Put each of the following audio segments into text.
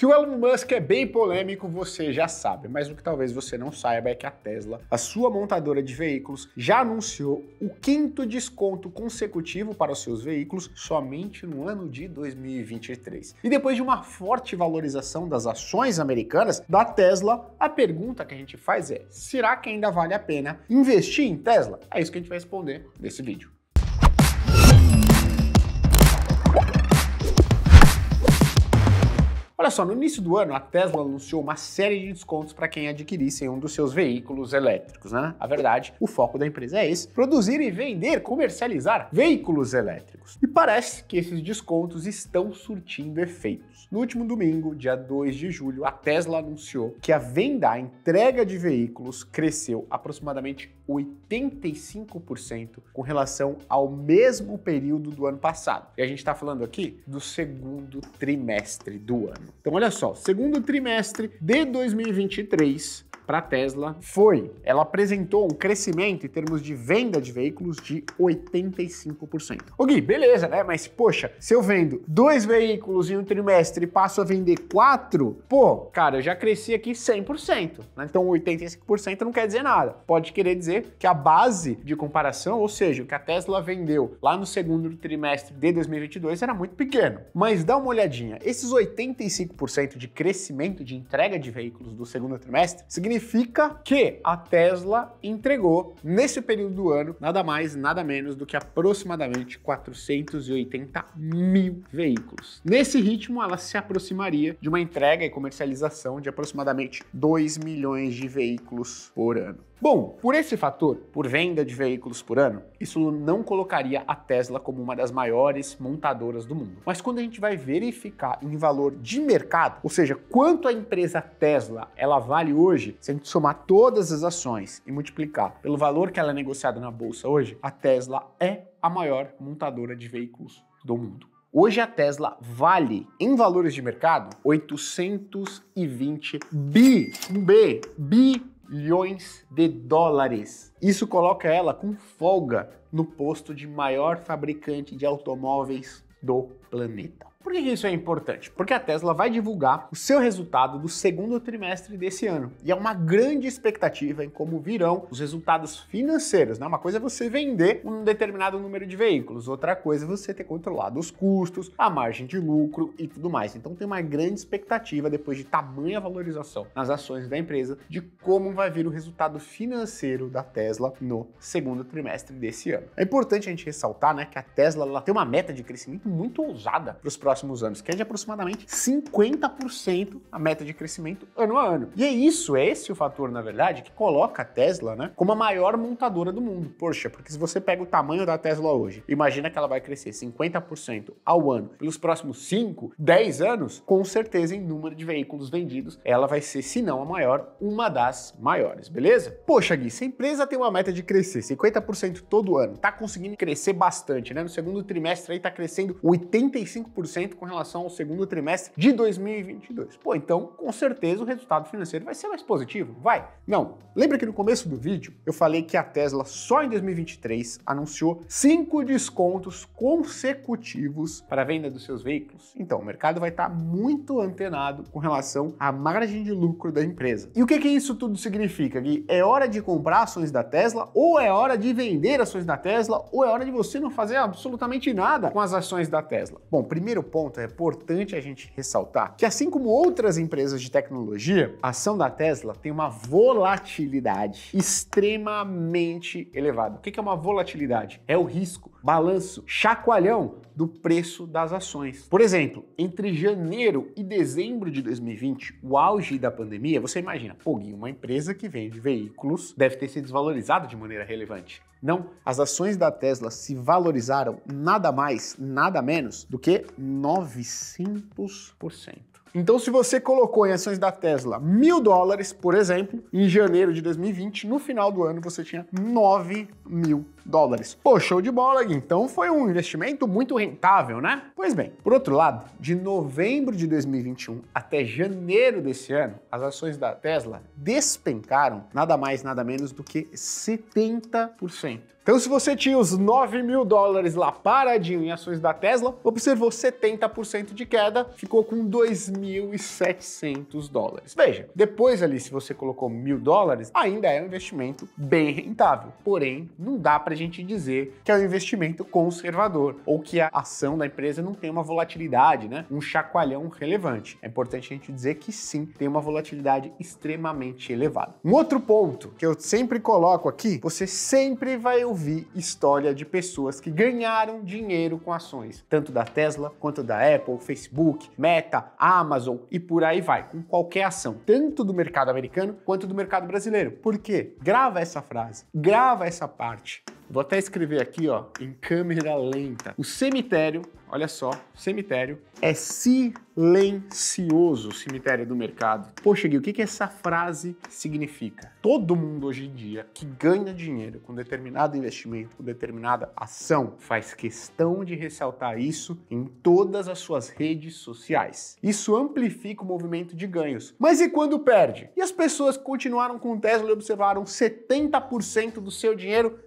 Que o Elon Musk é bem polêmico, você já sabe, mas o que talvez você não saiba é que a Tesla, a sua montadora de veículos, já anunciou o quinto desconto consecutivo para os seus veículos somente no ano de 2023. E depois de uma forte valorização das ações americanas da Tesla, a pergunta que a gente faz é: será que ainda vale a pena investir em Tesla? É isso que a gente vai responder nesse vídeo. Olha só, no início do ano, a Tesla anunciou uma série de descontos para quem adquirisse um dos seus veículos elétricos, né? A verdade, o foco da empresa é esse: produzir e vender, comercializar veículos elétricos. E parece que esses descontos estão surtindo efeitos. No último domingo, dia 2 de julho, a Tesla anunciou que a venda, a entrega de veículos, cresceu aproximadamente 85% com relação ao mesmo período do ano passado. E a gente está falando aqui do segundo trimestre do ano. Então, olha só, segundo trimestre de 2023, para a Tesla foi: ela apresentou um crescimento em termos de venda de veículos de 85%. O Gui, beleza, né? Mas poxa, se eu vendo dois veículos em um trimestre e passo a vender quatro, pô, cara, eu já cresci aqui 100%. Né? Então 85% não quer dizer nada. Pode querer dizer que a base de comparação, ou seja, o que a Tesla vendeu lá no segundo trimestre de 2022 era muito pequeno. Mas dá uma olhadinha, esses 85% de crescimento de entrega de veículos do segundo trimestre significa significa que a Tesla entregou, nesse período do ano, nada mais, nada menos do que aproximadamente 480 mil veículos. Nesse ritmo, ela se aproximaria de uma entrega e comercialização de aproximadamente 2 milhões de veículos por ano. Bom, por esse fator, por venda de veículos por ano, isso não colocaria a Tesla como uma das maiores montadoras do mundo. Mas quando a gente vai verificar em valor de mercado, ou seja, quanto a empresa Tesla ela vale hoje, se a gente somar todas as ações e multiplicar pelo valor que ela é negociada na bolsa hoje, a Tesla é a maior montadora de veículos do mundo. Hoje a Tesla vale, em valores de mercado, 820 bi, um B, bi bilhões de dólares. Isso coloca ela com folga no posto de maior fabricante de automóveis do planeta. Por que isso é importante? Porque a Tesla vai divulgar o seu resultado do segundo trimestre desse ano. E é uma grande expectativa em como virão os resultados financeiros. Né? Uma coisa é você vender um determinado número de veículos, outra coisa é você ter controlado os custos, a margem de lucro e tudo mais. Então tem uma grande expectativa, depois de tamanha valorização nas ações da empresa, de como vai vir o resultado financeiro da Tesla no segundo trimestre desse ano. É importante a gente ressaltar né, que a Tesla ela tem uma meta de crescimento muito ousada ousada para os próximos anos, que é de aproximadamente 50% a meta de crescimento ano a ano. E é isso, é esse o fator, na verdade, que coloca a Tesla né, como a maior montadora do mundo. Poxa, porque se você pega o tamanho da Tesla hoje, imagina que ela vai crescer 50% ao ano pelos próximos 5, 10 anos, com certeza em número de veículos vendidos, ela vai ser, se não a maior, uma das maiores, beleza? Poxa, Gui, se a empresa tem uma meta de crescer 50% todo ano, tá conseguindo crescer bastante, né? No segundo trimestre aí tá crescendo 80 35% com relação ao segundo trimestre de 2022. Pô, então com certeza o resultado financeiro vai ser mais positivo, vai? Não. Lembra que no começo do vídeo eu falei que a Tesla só em 2023 anunciou cinco descontos consecutivos para a venda dos seus veículos? Então o mercado vai estar tá muito antenado com relação à margem de lucro da empresa. E o que que isso tudo significa? Que é hora de comprar ações da Tesla ou é hora de vender ações da Tesla ou é hora de você não fazer absolutamente nada com as ações da Tesla. Bom, primeiro ponto é importante a gente ressaltar que, assim como outras empresas de tecnologia, a ação da Tesla tem uma volatilidade extremamente elevada. O que é uma volatilidade? É o risco, balanço, chacoalhão do preço das ações. Por exemplo, entre janeiro e dezembro de 2020, o auge da pandemia, você imagina, pô, uma empresa que vende veículos deve ter se desvalorizado de maneira relevante. Não, as ações da Tesla se valorizaram nada mais, nada menos do que 900%. Então, se você colocou em ações da Tesla mil dólares, por exemplo, em janeiro de 2020, no final do ano você tinha 9 mil dólares. Pô, show de bola, então foi um investimento muito rentável, né? Pois bem, por outro lado, de novembro de 2021 até janeiro desse ano, as ações da Tesla despencaram nada mais, nada menos do que 70%. Então, se você tinha os 9 mil dólares lá paradinho em ações da Tesla, observou 70% de queda, ficou com 2.700 dólares. Veja, depois ali, se você colocou mil dólares, ainda é um investimento bem rentável. Porém, não dá para para a gente dizer que é um investimento conservador ou que a ação da empresa não tem uma volatilidade, né? um chacoalhão relevante. É importante a gente dizer que sim, tem uma volatilidade extremamente elevada. Um outro ponto que eu sempre coloco aqui, você sempre vai ouvir história de pessoas que ganharam dinheiro com ações, tanto da Tesla quanto da Apple, Facebook, Meta, Amazon e por aí vai, com qualquer ação, tanto do mercado americano quanto do mercado brasileiro. Por quê? Grava essa frase, grava essa parte. Vou até escrever aqui, ó, em câmera lenta. O cemitério, olha só, cemitério é silencioso, o cemitério do mercado. Poxa, Gui, o que, que essa frase significa? Todo mundo hoje em dia que ganha dinheiro com determinado investimento, com determinada ação, faz questão de ressaltar isso em todas as suas redes sociais. Isso amplifica o movimento de ganhos. Mas e quando perde? E as pessoas continuaram com o Tesla e observaram 70% do seu dinheiro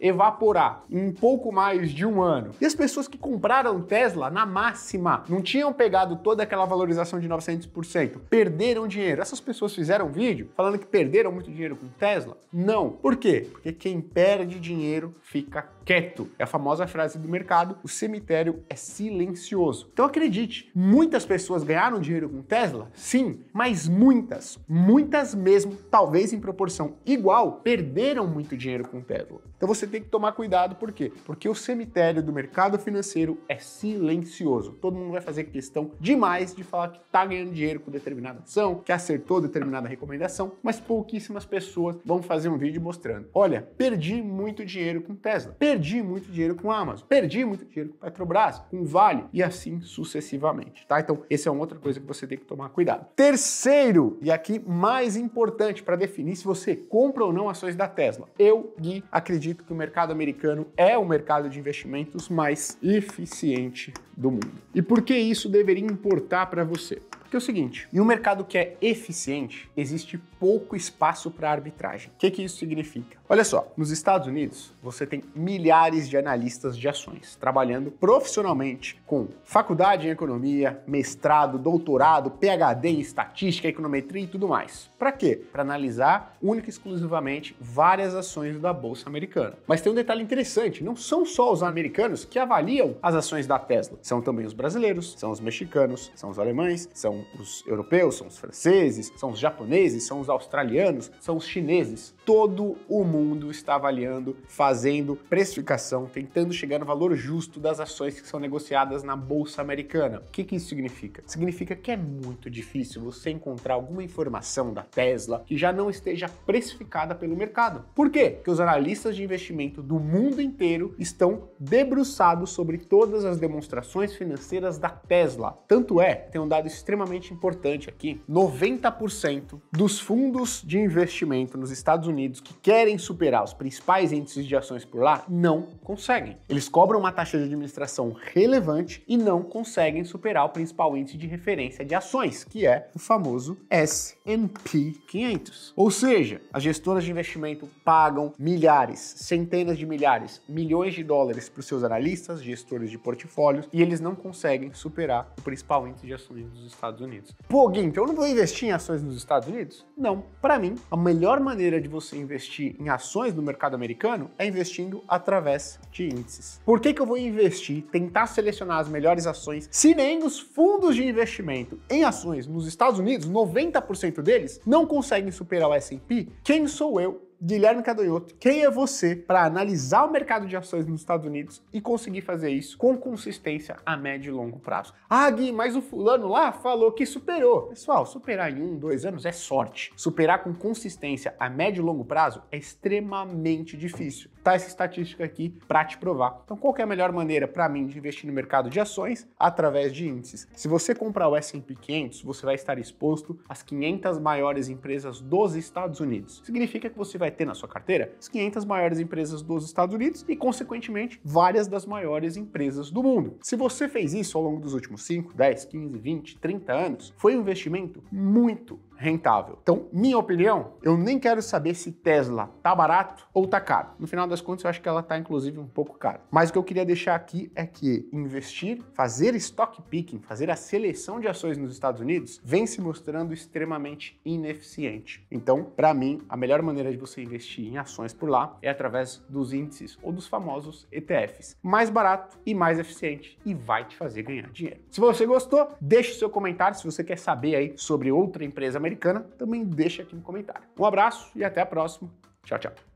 evaporar em pouco mais de um ano. E as pessoas que compraram Tesla na máxima, não tinham pegado toda aquela valorização de 900%, perderam dinheiro. Essas pessoas fizeram um vídeo falando que perderam muito dinheiro com Tesla? Não. Por quê? Porque quem perde dinheiro fica quieto. É a famosa frase do mercado, o cemitério é silencioso. Então acredite, muitas pessoas ganharam dinheiro com Tesla? Sim, mas muitas, muitas mesmo, talvez em proporção igual, perderam muito dinheiro com Tesla. Então você você tem que tomar cuidado, por quê? Porque o cemitério do mercado financeiro é silencioso. Todo mundo vai fazer questão demais de falar que tá ganhando dinheiro com determinada ação, que acertou determinada recomendação, mas pouquíssimas pessoas vão fazer um vídeo mostrando: olha, perdi muito dinheiro com Tesla, perdi muito dinheiro com Amazon, perdi muito dinheiro com Petrobras, com Vale e assim sucessivamente, tá? Então, essa é uma outra coisa que você tem que tomar cuidado. Terceiro, e aqui mais importante para definir se você compra ou não ações da Tesla. Eu, Gui, acredito que o mercado americano é o mercado de investimentos mais eficiente do mundo. E por que isso deveria importar para você? Porque é o seguinte, em um mercado que é eficiente, existe pouco espaço para arbitragem. O que, que isso significa? Olha só, nos Estados Unidos, você tem milhares de analistas de ações trabalhando profissionalmente com faculdade em economia, mestrado, doutorado, PhD em estatística, econometria e tudo mais. Para quê? Para analisar única e exclusivamente várias ações da bolsa americana. Mas tem um detalhe interessante, não são só os americanos que avaliam as ações da Tesla, são também os brasileiros, são os mexicanos, são os alemães, são são os europeus, são os franceses, são os japoneses, são os australianos, são os chineses. Todo o mundo está avaliando, fazendo precificação, tentando chegar no valor justo das ações que são negociadas na bolsa americana. O que, que isso significa? Significa que é muito difícil você encontrar alguma informação da Tesla que já não esteja precificada pelo mercado. Por quê? Porque os analistas de investimento do mundo inteiro estão debruçados sobre todas as demonstrações financeiras da Tesla. Tanto é, tem um dado extremamente extremamente importante aqui, 90% dos fundos de investimento nos Estados Unidos que querem superar os principais índices de ações por lá não conseguem. Eles cobram uma taxa de administração relevante e não conseguem superar o principal índice de referência de ações, que é o famoso S&P 500. Ou seja, as gestoras de investimento pagam milhares, centenas de milhares, milhões de dólares para os seus analistas, gestores de portfólios, e eles não conseguem superar o principal índice de ações dos Estados Estados Unidos. Pô, Gui, então eu não vou investir em ações nos Estados Unidos? Não. Para mim, a melhor maneira de você investir em ações no mercado americano é investindo através de índices. Por que, que eu vou investir, tentar selecionar as melhores ações, se nem os fundos de investimento em ações nos Estados Unidos, 90% deles, não conseguem superar o S&P? Quem sou eu Guilherme Cadanhoto, quem é você para analisar o mercado de ações nos Estados Unidos e conseguir fazer isso com consistência a médio e longo prazo? Ah, Gui, mas o fulano lá falou que superou. Pessoal, superar em um, dois anos é sorte. Superar com consistência a médio e longo prazo é extremamente difícil tá essa estatística aqui para te provar. Então, qual é a melhor maneira para mim de investir no mercado de ações? Através de índices. Se você comprar o S&P 500, você vai estar exposto às 500 maiores empresas dos Estados Unidos. Significa que você vai ter na sua carteira as 500 maiores empresas dos Estados Unidos e, consequentemente, várias das maiores empresas do mundo. Se você fez isso ao longo dos últimos 5, 10, 15, 20, 30 anos, foi um investimento muito, rentável. Então, minha opinião, eu nem quero saber se Tesla tá barato ou tá caro. No final das contas, eu acho que ela tá inclusive um pouco cara. Mas o que eu queria deixar aqui é que investir, fazer stock picking, fazer a seleção de ações nos Estados Unidos vem se mostrando extremamente ineficiente. Então, para mim, a melhor maneira de você investir em ações por lá é através dos índices ou dos famosos ETFs. Mais barato e mais eficiente e vai te fazer ganhar dinheiro. Se você gostou, deixe seu comentário se você quer saber aí sobre outra empresa americana, também deixa aqui no comentário. Um abraço e até a próxima. Tchau, tchau.